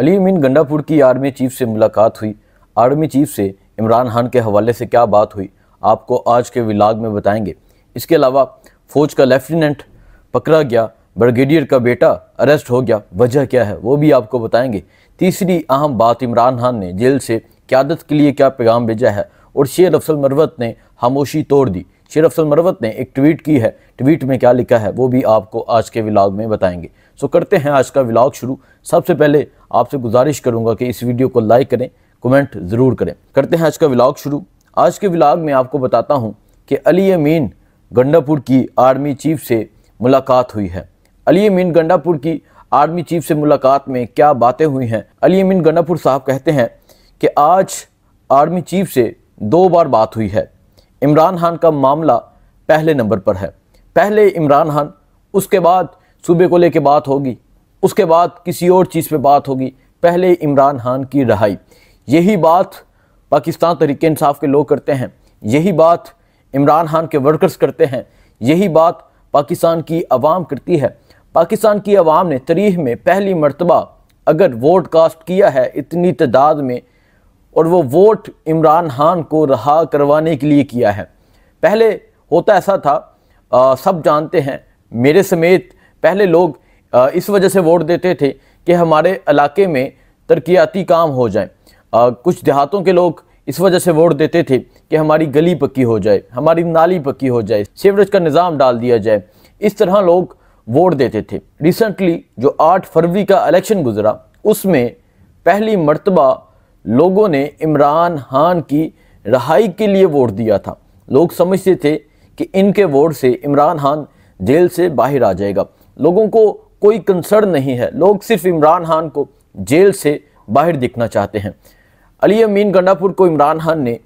علی امین Gandapur کی army chief سے ملاقات ہوئی آرمی چیف سے عمران خان کے حوالے سے کیا بات ہوئی آپ کو آج کے ولاگ میں بتائیں گے اس کے علاوہ فوج کا لیفٹیننٹ پکڑا گیا برگیڈیئر کا بیٹا اریسٹ ہو گیا وجہ کیا ہے وہ بھی آپ کو بتائیں گے تیسری اہم بات عمران خان نے جیل سے قیادت کے لیے کیا پیغام بھیجا ہے اور شیر افسل مروت نے خاموشی توڑ دی شیر افسل مروت نے ایک ٹویٹ کی ہے ٹویٹ میں کیا لکھا ہے وہ بھی آپ کو آج کے ولاگ میں بتائیں گے سو کرتے ہیں آج کا ولاگ شروع سب سے پہلے آپ سے گزارش کروں گا کہ اس ویڈیو کو لائک کریں کومنٹ ضرور کریں کرتے ہیں آج کا ولاگ شروع آج کے ولاگ میں آپ کو بتاتا ہوں کہ علی امین گنڈا پور کی آرمی چیف سے ملاقات ہوئی ہے علی امین گنڈا پور کی آرمی چیف سے ملاقات میں کیا باتیں ہوئی ہیں علی امین گنڈاپور صاحب کہتے ہیں کہ آج آرمی چیف سے دو بار بات ہوئی ہے عمران خان کا معاملہ پہلے نمبر پر ہے پہلے عمران خان اس کے بعد صوبے کو لے کے بات ہوگی اس کے بعد کسی اور چیز پہ بات ہوگی پہلے عمران خان کی رہائی یہی بات پاکستان طریقہ انصاف کے لوگ کرتے ہیں یہی بات عمران خان کے ورکرز کرتے ہیں یہی بات پاکستان کی عوام کرتی ہے پاکستان کی عوام نے تاریخ میں پہلی مرتبہ اگر ووٹ کاسٹ کیا ہے اتنی تعداد میں اور وہ ووٹ عمران خان کو رہا کروانے کے لیے کیا ہے پہلے ہوتا ایسا تھا سب جانتے ہیں میرے سمیت پہلے لوگ اس وجہ سے ووٹ دیتے تھے کہ ہمارے علاقے میں ترقیاتی کام ہو جائیں کچھ دیہاتوں کے لوگ اس وجہ سے ووٹ دیتے تھے کہ ہماری گلی پکی ہو جائے ہماری نالی پکی ہو جائے سیوریج کا نظام ڈال دیا جائے اس طرح لوگ ووٹ دیتے تھے ریسنٹلی جو آٹھ فروری کا الیکشن گزرا اس میں پہلی مرتبہ لوگوں نے عمران خان کی رہائی کے لیے ووٹ دیا تھا لوگ سمجھتے تھے کہ ان کے ووٹ سے عمران خان جیل سے باہر آ جائے گا لوگوں کو کوئی کنسرن نہیں ہے لوگ صرف عمران خان کو جیل سے باہر دیکھنا چاہتے ہیں علی امین گنڈاپور کو عمران خان نے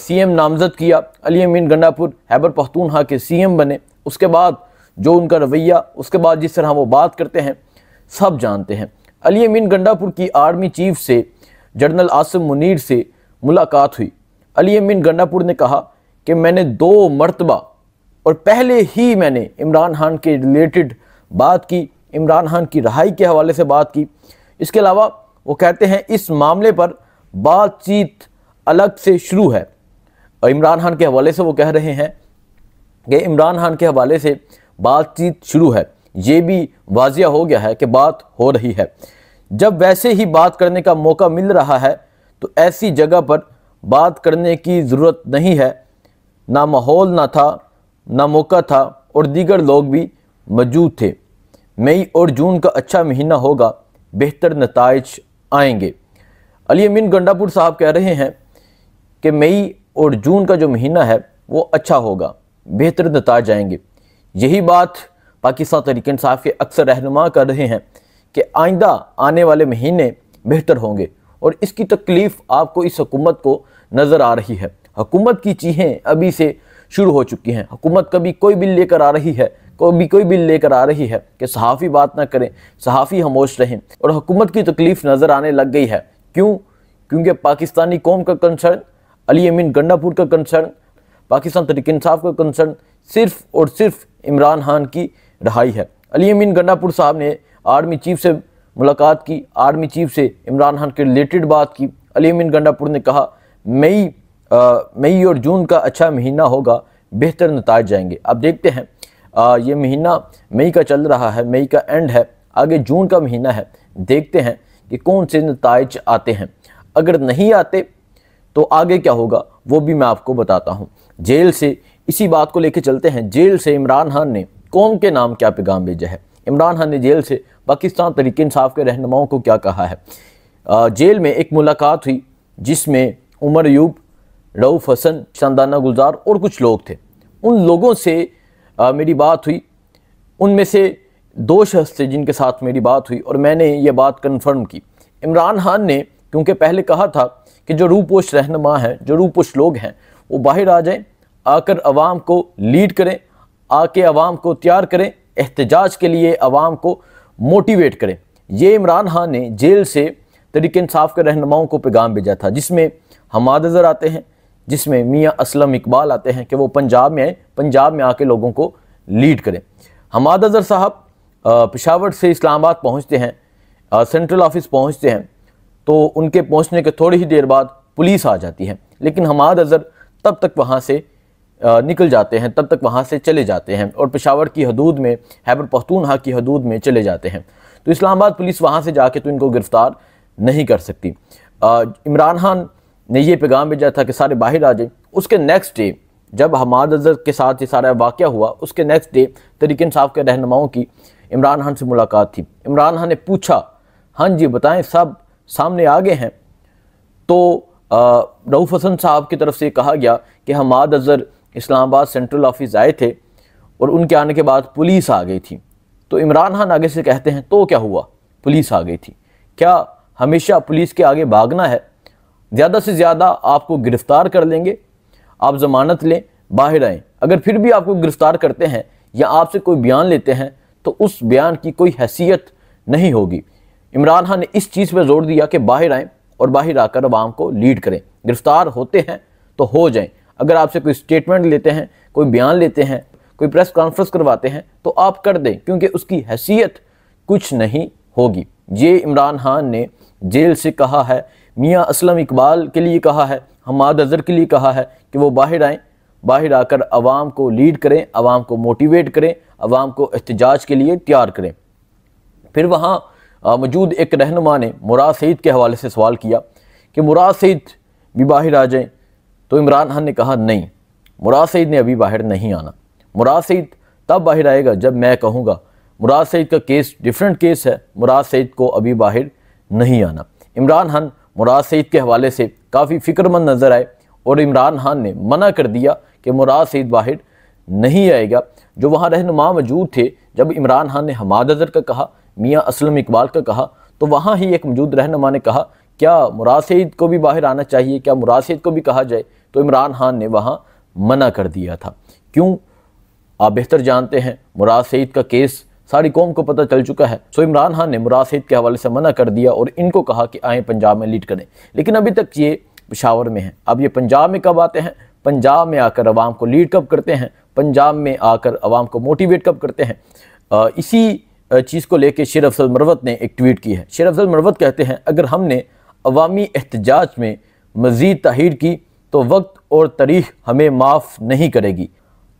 سی ایم نامزد کیا علی امین گنڈا پور حیبر ہاں کے سی ایم بنے اس کے بعد جو ان کا رویہ اس کے بعد جس طرح وہ بات کرتے ہیں سب جانتے ہیں علی امین گنڈا پور کی آرمی چیف سے جنرل آسم منیر سے ملاقات ہوئی علی امین گنڈاپور نے کہا کہ میں نے دو مرتبہ اور پہلے ہی میں نے عمران خان کے ریلیٹڈ بات کی عمران خان کی رہائی کے حوالے سے بات کی اس کے علاوہ وہ کہتے ہیں اس معاملے پر بات چیت الگ سے شروع ہے اور عمران خان کے حوالے سے وہ کہہ رہے ہیں کہ عمران خان کے حوالے سے بات چیت شروع ہے یہ بھی واضح ہو گیا ہے کہ بات ہو رہی ہے جب ویسے ہی بات کرنے کا موقع مل رہا ہے تو ایسی جگہ پر بات کرنے کی ضرورت نہیں ہے نہ ماحول نہ تھا نہ موقع تھا اور دیگر لوگ بھی موجود تھے مئی اور جون کا اچھا مہینہ ہوگا بہتر نتائج آئیں گے علی امین گنڈاپور صاحب کہہ رہے ہیں کہ مئی اور جون کا جو مہینہ ہے وہ اچھا ہوگا بہتر نتائج آئیں گے یہی بات پاکستان تحریک صاحب کے اکثر رہنما کر رہے ہیں کہ آئندہ آنے والے مہینے بہتر ہوں گے اور اس کی تکلیف آپ کو اس حکومت کو نظر آ رہی ہے حکومت کی چیزیں ابھی سے شروع ہو چکی ہیں حکومت کبھی کوئی بل لے کر آ رہی ہے کبھی کوئی بل لے کر آ رہی ہے کہ صحافی بات نہ کریں صحافی خاموش رہیں اور حکومت کی تکلیف نظر آنے لگ گئی ہے کیوں کیونکہ پاکستانی قوم کا کنسرن علی امین گنڈا پور کا کنسرن پاکستان تحریک انصاف کا کنسرن صرف اور صرف عمران خان کی رہائی ہے علی امین گنڈا پور صاحب نے آرمی چیف سے ملاقات کی آرمی چیف سے عمران خان کے ریلیٹڈ بات کی علیم گنڈا پور نے کہا مئی مئی اور جون کا اچھا مہینہ ہوگا بہتر نتائج جائیں گے اب دیکھتے ہیں یہ مہینہ مئی کا چل رہا ہے مئی کا اینڈ ہے آگے جون کا مہینہ ہے دیکھتے ہیں کہ کون سے نتائج آتے ہیں اگر نہیں آتے تو آگے کیا ہوگا وہ بھی میں آپ کو بتاتا ہوں جیل سے اسی بات کو لے کے چلتے ہیں جیل سے عمران خان نے قوم کے نام کیا پیغام بھیجا ہے عمران خان نے جیل سے پاکستان طریقہ انصاف کے رہنماؤں کو کیا کہا ہے جیل میں ایک ملاقات ہوئی جس میں عمر یوب رعوف حسن شاندانہ گلزار اور کچھ لوگ تھے ان لوگوں سے میری بات ہوئی ان میں سے دو شخص تھے جن کے ساتھ میری بات ہوئی اور میں نے یہ بات کنفرم کی عمران خان نے کیونکہ پہلے کہا تھا کہ جو رو پوش رہنما ہیں جو روپوش لوگ ہیں وہ باہر آ جائیں آ کر عوام کو لیڈ کریں آ کے عوام کو تیار کریں احتجاج کے لیے عوام کو موٹیویٹ کریں یہ عمران خان نے جیل سے طریق انصاف کے رہنماؤں کو پیغام بھیجا تھا جس میں حماد اظہر آتے ہیں جس میں میاں اسلم اقبال آتے ہیں کہ وہ پنجاب میں آئیں پنجاب میں آ کے لوگوں کو لیڈ کریں حماد اظہر صاحب پشاور سے اسلام آباد پہنچتے ہیں سینٹرل آفس پہنچتے ہیں تو ان کے پہنچنے کے تھوڑی ہی دیر بعد پولیس آ جاتی ہے لیکن حماد اظہر تب تک وہاں سے نکل جاتے ہیں تب تک وہاں سے چلے جاتے ہیں اور پشاور کی حدود میں حیبر پختونہ کی حدود میں چلے جاتے ہیں تو اسلام آباد پولیس وہاں سے جا کے تو ان کو گرفتار نہیں کر سکتی عمران خان نے یہ پیغام بھیجا تھا کہ سارے باہر آ جائیں اس کے نیکسٹ ڈے جب حماد اظہر کے ساتھ یہ سارا واقعہ ہوا اس کے نیکسٹ ڈے طریق انصاف کے رہنماؤں کی عمران خان سے ملاقات تھی عمران خان نے پوچھا ہاں جی بتائیں سب سامنے آگے ہیں تو رعوف حسن صاحب کی طرف سے کہا گیا کہ حماد اظہر اسلام آباد سینٹرل آفس آئے تھے اور ان کے آنے کے بعد پولیس آ گئی تھی تو عمران خان آگے سے کہتے ہیں تو کیا ہوا پولیس آ گئی تھی کیا ہمیشہ پولیس کے آگے بھاگنا ہے زیادہ سے زیادہ آپ کو گرفتار کر لیں گے آپ ضمانت لیں باہر آئیں اگر پھر بھی آپ کو گرفتار کرتے ہیں یا آپ سے کوئی بیان لیتے ہیں تو اس بیان کی کوئی حیثیت نہیں ہوگی عمران خان نے اس چیز پہ زور دیا کہ باہر آئیں اور باہر آ کر عوام کو لیڈ کریں گرفتار ہوتے ہیں تو ہو جائیں اگر آپ سے کوئی سٹیٹمنٹ لیتے ہیں کوئی بیان لیتے ہیں کوئی پریس کانفرنس کرواتے ہیں تو آپ کر دیں کیونکہ اس کی حیثیت کچھ نہیں ہوگی یہ عمران خان نے جیل سے کہا ہے میاں اسلم اقبال کے لیے کہا ہے حماد اظہر کے لیے کہا ہے کہ وہ باہر آئیں باہر آ کر عوام کو لیڈ کریں عوام کو موٹیویٹ کریں عوام کو احتجاج کے لیے تیار کریں پھر وہاں موجود ایک رہنما نے مراد سعید کے حوالے سے سوال کیا کہ مراد سعید بھی باہر آ جائیں تو عمران خان نے کہا نہیں مراد سعید نے ابھی باہر نہیں آنا مراد سعید تب باہر آئے گا جب میں کہوں گا مراد سعید کا کیس ڈیفرنٹ کیس ہے مراد سعید کو ابھی باہر نہیں آنا عمران خان مراد سعید کے حوالے سے کافی فکر مند نظر آئے اور عمران خان نے منع کر دیا کہ مراد سعید باہر نہیں آئے گا جو وہاں رہنما موجود تھے جب عمران خان نے حماد اظہر کا کہا میاں اسلم اقبال کا کہا تو وہاں ہی ایک موجود رہنما نے کہا کیا مراد سعید کو بھی باہر آنا چاہیے کیا مراد سعید کو بھی کہا جائے تو عمران خان نے وہاں منع کر دیا تھا کیوں آپ بہتر جانتے ہیں مراد سعید کا کیس ساری قوم کو پتہ چل چکا ہے سو عمران خان نے مراد سعید کے حوالے سے منع کر دیا اور ان کو کہا کہ آئیں پنجاب میں لیڈ کریں لیکن ابھی تک یہ پشاور میں ہیں اب یہ پنجاب میں کب آتے ہیں پنجاب میں آ کر عوام کو لیڈ کب کرتے ہیں پنجاب میں آ کر عوام کو موٹیویٹ کب کرتے ہیں اسی چیز کو لے کے شیر افضل مروت نے ایک ٹویٹ کی ہے شیر افضل مروت کہتے ہیں اگر ہم نے عوامی احتجاج میں مزید تحیر کی تو وقت اور تاریخ ہمیں معاف نہیں کرے گی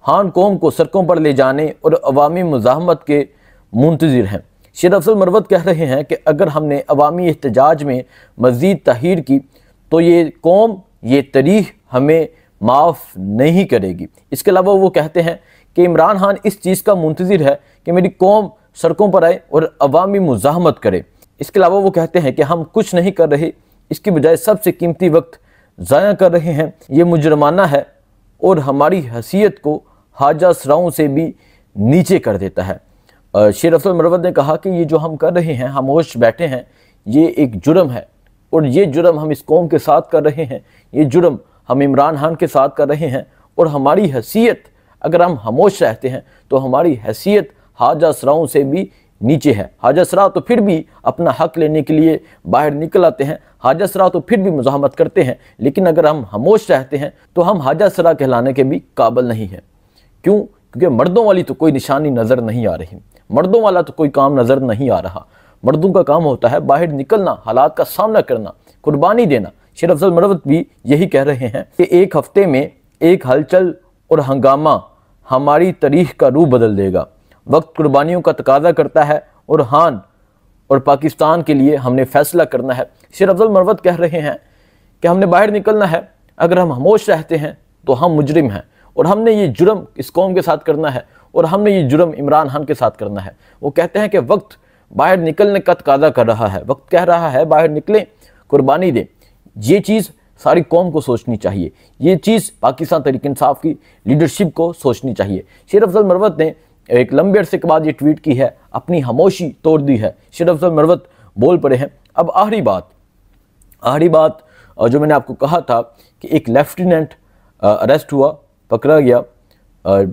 ہان قوم کو سڑکوں پر لے جانے اور عوامی مزاحمت کے منتظر ہیں شیر افضل مروت کہہ رہے ہیں کہ اگر ہم نے عوامی احتجاج میں مزید تحیر کی تو یہ قوم یہ تاریخ ہمیں معاف نہیں کرے گی اس کے علاوہ وہ کہتے ہیں کہ عمران خان اس چیز کا منتظر ہے کہ میری قوم سڑکوں پر آئے اور عوامی مزاحمت کرے اس کے علاوہ وہ کہتے ہیں کہ ہم کچھ نہیں کر رہے اس کی بجائے سب سے قیمتی وقت ضائع کر رہے ہیں یہ مجرمانہ ہے اور ہماری حیثیت کو حاجہ سراؤں سے بھی نیچے کر دیتا ہے شیر افضل مروت نے کہا کہ یہ جو ہم کر رہے ہیں خاموش بیٹھے ہیں یہ ایک جرم ہے اور یہ جرم ہم اس قوم کے ساتھ کر رہے ہیں یہ جرم ہم عمران خان کے ساتھ کر رہے ہیں اور ہماری حیثیت اگر ہم خاموش رہتے ہیں تو ہماری حیثیت حاجہ سراؤں سے بھی نیچے ہے حاجہ سرا تو پھر بھی اپنا حق لینے کے لیے باہر نکل آتے ہیں حاجت سرا تو پھر بھی مزاحمت کرتے ہیں لیکن اگر ہم خاموش رہتے ہیں تو ہم حاجہ سرا کہلانے کے بھی قابل نہیں ہیں کیوں کیونکہ مردوں والی تو کوئی نشانی نظر نہیں آ رہی مردوں والا تو کوئی کام نظر نہیں آ رہا مردوں کا کام ہوتا ہے باہر نکلنا حالات کا سامنا کرنا قربانی دینا شیر افضل مروت بھی یہی کہہ رہے ہیں کہ ایک ہفتے میں ایک ہلچل اور ہنگامہ ہماری تاریخ کا روح بدل دے گا وقت قربانیوں کا تقاضا کرتا ہے اور ہان اور پاکستان کے لیے ہم نے فیصلہ کرنا ہے شیر افضل مروت کہہ رہے ہیں کہ ہم نے باہر نکلنا ہے اگر ہم خاموش رہتے ہیں تو ہم مجرم ہیں اور ہم نے یہ جرم اس قوم کے ساتھ کرنا ہے اور ہم نے یہ جرم عمران خان کے ساتھ کرنا ہے وہ کہتے ہیں کہ وقت باہر نکلنے کا تقاضہ کر رہا ہے وقت کہہ رہا ہے باہر نکلیں قربانی دیں یہ چیز ساری قوم کو سوچنی چاہیے یہ چیز پاکستان تحریک انصاف کی لیڈرشپ کو سوچنی چاہیے شیر افضل مروت نے ایک لمبے عرصے کے بعد یہ ٹویٹ کی ہے اپنی خاموشی توڑ دی ہے شیر افضل مروت بول پڑے ہیں اب آخری بات آخری بات جو میں نے آپ کو کہا تھا کہ ایک لیفٹیننٹ اریسٹ ہوا پکڑا گیا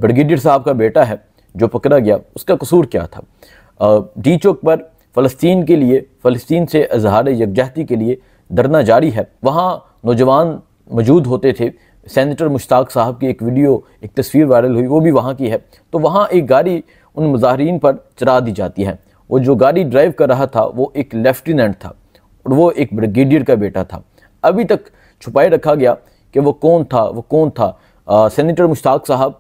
برگیڈیر صاحب کا بیٹا ہے جو پکڑا گیا اس کا قصور کیا تھا ڈی چوک پر فلسطین کے لیے فلسطین سے اظہار یکجہتی کے لیے دھرنا جاری ہے وہاں نوجوان موجود ہوتے تھے سینیٹر مشتاق صاحب کی ایک ویڈیو ایک تصویر وائرل ہوئی وہ بھی وہاں کی ہے تو وہاں ایک گاڑی ان مظاہرین پر چرا دی جاتی ہے وہ جو گاڑی ڈرائیو کر رہا تھا وہ ایک لیفٹیننٹ تھا اور وہ ایک بریگیڈیئر کا بیٹا تھا ابھی تک چھپائے رکھا گیا کہ وہ کون تھا وہ کون تھا سینیٹر مشتاق صاحب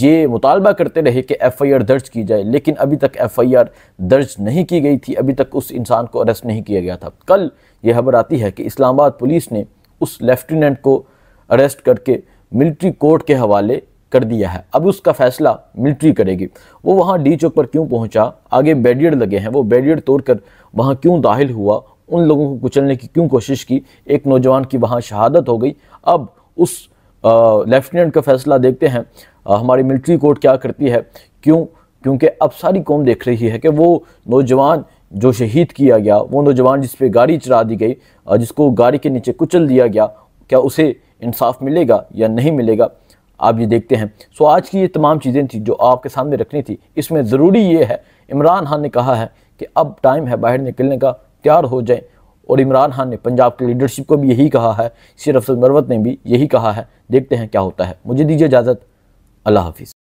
یہ مطالبہ کرتے رہے کہ ایف آئی آر درج کی جائے لیکن ابھی تک ایف آئی آر درج نہیں کی گئی تھی ابھی تک اس انسان کو اریسٹ نہیں کیا گیا تھا کل یہ خبر آتی ہے کہ اسلام آباد پولیس نے اس لیفٹیننٹ کو اریسٹ کر کے ملٹری کورٹ کے حوالے کر دیا ہے اب اس کا فیصلہ ملٹری کرے گی وہ وہاں ڈی چوک پر کیوں پہنچا آگے بیریئر لگے ہیں وہ بیریڈ توڑ کر وہاں کیوں داخل ہوا ان لوگوں کو کچلنے کی کیوں کوشش کی ایک نوجوان کی وہاں شہادت ہو گئی اب اس لیفٹیننٹ کا فیصلہ دیکھتے ہیں ہماری ملٹری کورٹ کیا کرتی ہے کیوں کیونکہ اب ساری قوم دیکھ رہی ہے کہ وہ نوجوان جو شہید کیا گیا وہ نوجوان جس پہ گاڑی چلا دی گئی جس کو گاڑی کے نیچے کچل دیا گیا کیا اسے انصاف ملے گا یا نہیں ملے گا آپ یہ دیکھتے ہیں سو آج کی یہ تمام چیزیں تھیں جو آپ کے سامنے رکھنی تھی اس میں ضروری یہ ہے عمران خان نے کہا ہے کہ اب ٹائم ہے باہر نکلنے کا تیار ہو جائیں اور عمران خان نے پنجاب کی لیڈرشپ کو بھی یہی کہا ہے سیر افضل مروت نے بھی یہی کہا ہے دیکھتے ہیں کیا ہوتا ہے مجھے دیجیے اجازت اللہ حافظ